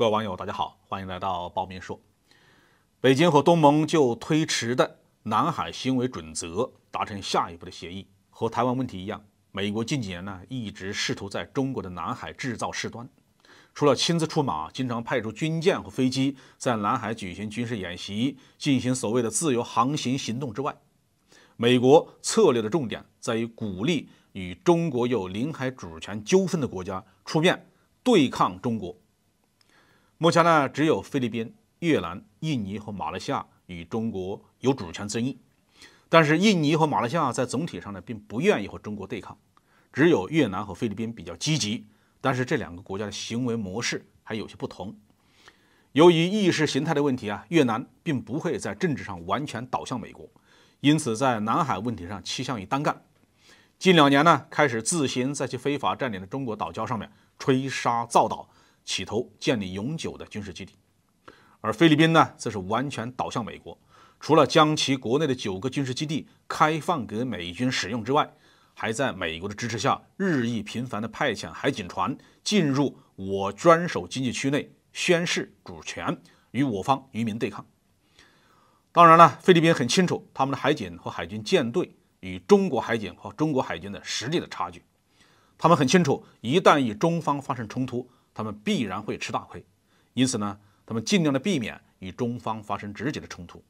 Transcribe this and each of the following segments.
各位网友，大家好，欢迎来到《报名说》。北京和东盟就推迟的南海行为准则达成下一步的协议。和台湾问题一样，美国近几年呢一直试图在中国的南海制造事端。除了亲自出马，经常派出军舰和飞机在南海举行军事演习，进行所谓的自由航行行动之外，美国策略的重点在于鼓励与中国有领海主权纠纷的国家出面对抗中国。目前呢，只有菲律宾、越南、印尼和马来西亚与中国有主权争议，但是印尼和马来西亚在总体上呢，并不愿意和中国对抗，只有越南和菲律宾比较积极，但是这两个国家的行为模式还有些不同。由于意识形态的问题啊，越南并不会在政治上完全倒向美国，因此在南海问题上倾向于单干。近两年呢，开始自行在其非法占领的中国岛礁上面吹沙造岛。企图建立永久的军事基地，而菲律宾呢，则是完全倒向美国。除了将其国内的九个军事基地开放给美军使用之外，还在美国的支持下，日益频繁地派遣海警船进入我专守经济区内宣示主权，与我方渔民对抗。当然了，菲律宾很清楚他们的海警和海军舰队与中国海警和中国海军的实力的差距，他们很清楚，一旦与中方发生冲突。他们必然会吃大亏，因此呢，他们尽量的避免与中方发生直接的冲突。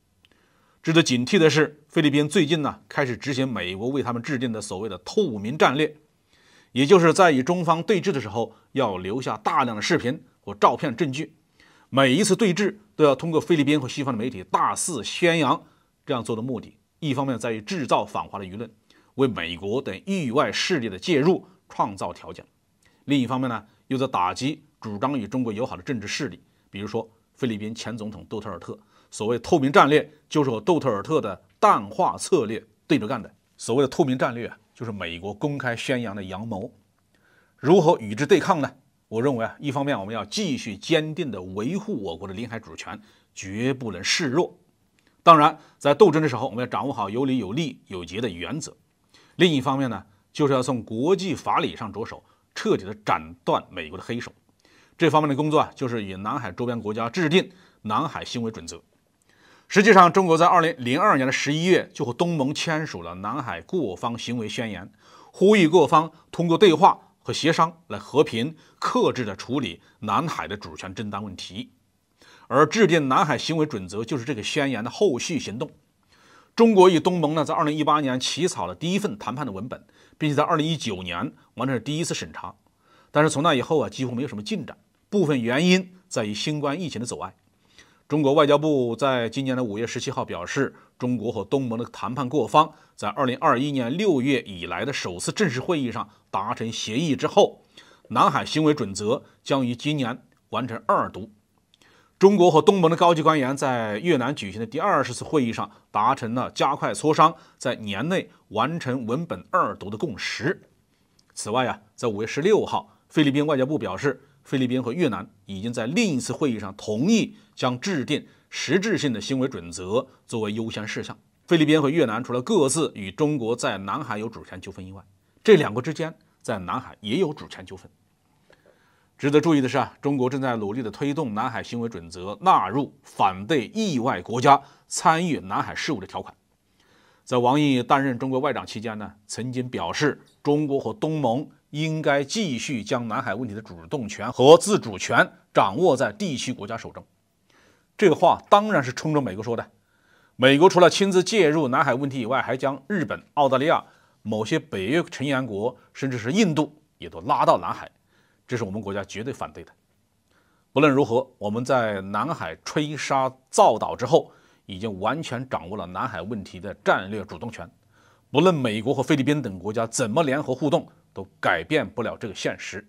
值得警惕的是，菲律宾最近呢开始执行美国为他们制定的所谓的“透明战略”，也就是在与中方对峙的时候，要留下大量的视频或照片证据。每一次对峙都要通过菲律宾和西方的媒体大肆宣扬。这样做的目的，一方面在于制造反华的舆论，为美国等域外势力的介入创造条件。另一方面呢，又在打击主张与中国友好的政治势力，比如说菲律宾前总统杜特尔特。所谓“透明战略”，就是和杜特尔特的淡化策略对着干的。所谓的“透明战略”啊，就是美国公开宣扬的阳谋。如何与之对抗呢？我认为啊，一方面我们要继续坚定地维护我国的领海主权，绝不能示弱。当然，在斗争的时候，我们要掌握好有理、有利、有节的原则。另一方面呢，就是要从国际法理上着手。彻底的斩断美国的黑手，这方面的工作啊，就是与南海周边国家制定南海行为准则。实际上，中国在二零零二年的十一月就和东盟签署了《南海各方行为宣言》，呼吁各方通过对话和协商来和平、克制的处理南海的主权争端问题。而制定南海行为准则，就是这个宣言的后续行动。中国与东盟呢，在二零一八年起草了第一份谈判的文本，并且在二零一九年完成了第一次审查。但是从那以后啊，几乎没有什么进展。部分原因在于新冠疫情的阻碍。中国外交部在今年的五月十七号表示，中国和东盟的谈判各方在二零二一年六月以来的首次正式会议上达成协议之后，南海行为准则将于今年完成二读。中国和东盟的高级官员在越南举行的第二十次会议上达成了加快磋商，在年内完成文本二读的共识。此外啊，在五月十六号，菲律宾外交部表示，菲律宾和越南已经在另一次会议上同意将制定实质性的行为准则作为优先事项。菲律宾和越南除了各自与中国在南海有主权纠纷以外，这两国之间在南海也有主权纠纷。值得注意的是啊，中国正在努力的推动南海行为准则纳入反对意外国家参与南海事务的条款。在王毅担任中国外长期间呢，曾经表示，中国和东盟应该继续将南海问题的主动权和自主权掌握在地区国家手中。这个话当然是冲着美国说的。美国除了亲自介入南海问题以外，还将日本、澳大利亚、某些北约成员国，甚至是印度，也都拉到南海。这是我们国家绝对反对的。不论如何，我们在南海吹沙造岛之后，已经完全掌握了南海问题的战略主动权。不论美国和菲律宾等国家怎么联合互动，都改变不了这个现实。